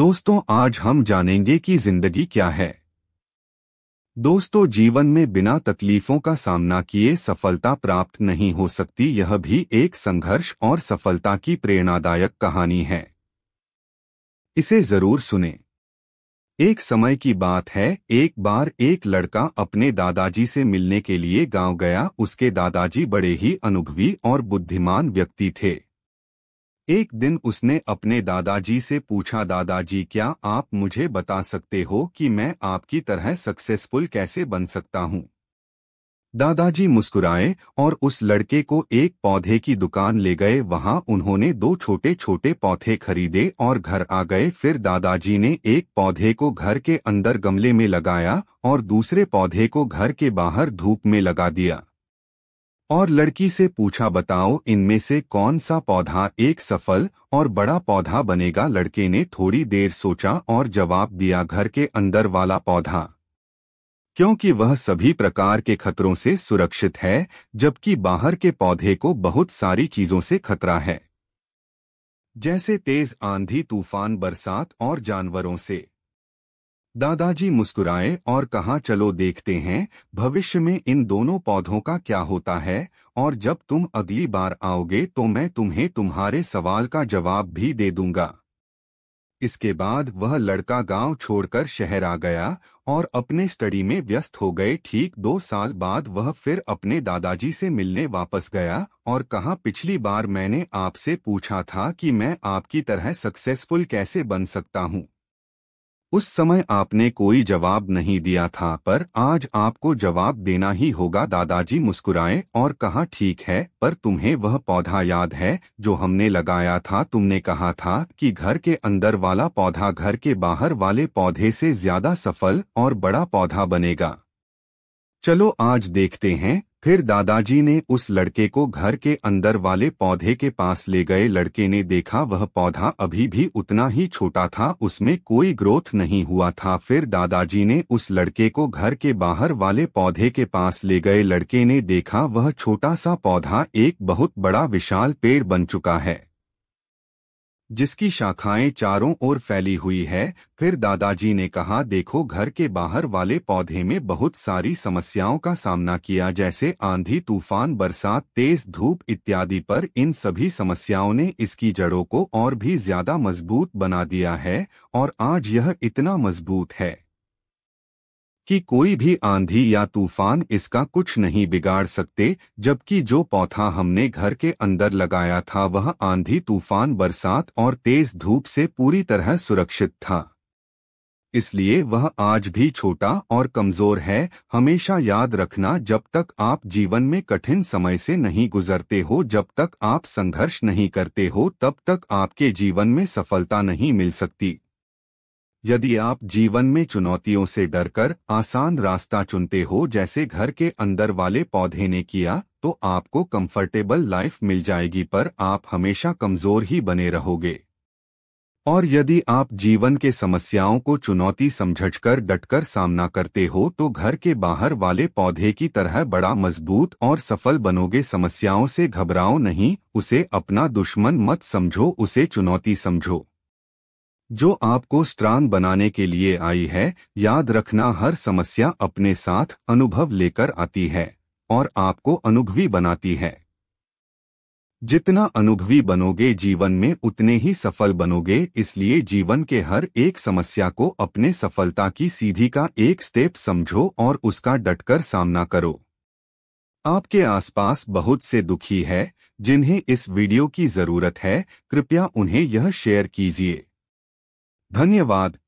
दोस्तों आज हम जानेंगे कि जिंदगी क्या है दोस्तों जीवन में बिना तकलीफों का सामना किए सफलता प्राप्त नहीं हो सकती यह भी एक संघर्ष और सफलता की प्रेरणादायक कहानी है इसे जरूर सुने एक समय की बात है एक बार एक लड़का अपने दादाजी से मिलने के लिए गांव गया उसके दादाजी बड़े ही अनुभवी और बुद्धिमान व्यक्ति थे एक दिन उसने अपने दादाजी से पूछा दादाजी क्या आप मुझे बता सकते हो कि मैं आपकी तरह सक्सेसफुल कैसे बन सकता हूँ दादाजी मुस्कुराए और उस लड़के को एक पौधे की दुकान ले गए वहां उन्होंने दो छोटे छोटे पौधे खरीदे और घर आ गए फिर दादाजी ने एक पौधे को घर के अंदर गमले में लगाया और दूसरे पौधे को घर के बाहर धूप में लगा दिया और लड़की से पूछा बताओ इनमें से कौन सा पौधा एक सफल और बड़ा पौधा बनेगा लड़के ने थोड़ी देर सोचा और जवाब दिया घर के अंदर वाला पौधा क्योंकि वह सभी प्रकार के खतरों से सुरक्षित है जबकि बाहर के पौधे को बहुत सारी चीजों से खतरा है जैसे तेज आंधी तूफान बरसात और जानवरों से दादाजी मुस्कुराए और कहा चलो देखते हैं भविष्य में इन दोनों पौधों का क्या होता है और जब तुम अगली बार आओगे तो मैं तुम्हें तुम्हारे सवाल का जवाब भी दे दूंगा इसके बाद वह लड़का गांव छोड़कर शहर आ गया और अपने स्टडी में व्यस्त हो गए ठीक दो साल बाद वह फिर अपने दादाजी से मिलने वापस गया और कहा पिछली बार मैंने आपसे पूछा था कि मैं आपकी तरह सक्सेसफुल कैसे बन सकता हूँ उस समय आपने कोई जवाब नहीं दिया था पर आज आपको जवाब देना ही होगा दादाजी मुस्कुराए और कहा ठीक है पर तुम्हें वह पौधा याद है जो हमने लगाया था तुमने कहा था कि घर के अंदर वाला पौधा घर के बाहर वाले पौधे से ज्यादा सफल और बड़ा पौधा बनेगा चलो आज देखते हैं फिर दादाजी ने उस लड़के को घर के अंदर वाले पौधे के पास ले गए लड़के ने देखा वह पौधा अभी भी उतना ही छोटा था उसमें कोई ग्रोथ नहीं हुआ था फिर दादाजी ने उस लड़के को घर के बाहर वाले पौधे के पास ले गए लड़के ने देखा वह छोटा सा पौधा एक बहुत बड़ा विशाल पेड़ बन चुका है जिसकी शाखाएं चारों ओर फैली हुई है फिर दादाजी ने कहा देखो घर के बाहर वाले पौधे में बहुत सारी समस्याओं का सामना किया जैसे आंधी तूफान बरसात तेज धूप इत्यादि पर इन सभी समस्याओं ने इसकी जड़ों को और भी ज्यादा मजबूत बना दिया है और आज यह इतना मजबूत है कि कोई भी आंधी या तूफान इसका कुछ नहीं बिगाड़ सकते जबकि जो पौधा हमने घर के अंदर लगाया था वह आंधी तूफान बरसात और तेज धूप से पूरी तरह सुरक्षित था इसलिए वह आज भी छोटा और कमजोर है हमेशा याद रखना जब तक आप जीवन में कठिन समय से नहीं गुजरते हो जब तक आप संघर्ष नहीं करते हो तब तक आपके जीवन में सफलता नहीं मिल सकती यदि आप जीवन में चुनौतियों से डरकर आसान रास्ता चुनते हो जैसे घर के अंदर वाले पौधे ने किया तो आपको कंफर्टेबल लाइफ मिल जाएगी पर आप हमेशा कमजोर ही बने रहोगे और यदि आप जीवन के समस्याओं को चुनौती समझकर डटकर सामना करते हो तो घर के बाहर वाले पौधे की तरह बड़ा मजबूत और सफल बनोगे समस्याओं से घबराओ नहीं उसे अपना दुश्मन मत समझो उसे चुनौती समझो जो आपको स्ट्रांग बनाने के लिए आई है याद रखना हर समस्या अपने साथ अनुभव लेकर आती है और आपको अनुभवी बनाती है जितना अनुभवी बनोगे जीवन में उतने ही सफल बनोगे इसलिए जीवन के हर एक समस्या को अपने सफलता की सीधी का एक स्टेप समझो और उसका डटकर सामना करो आपके आसपास बहुत से दुखी है जिन्हें इस वीडियो की जरूरत है कृपया उन्हें यह शेयर कीजिए ધન્યવાદ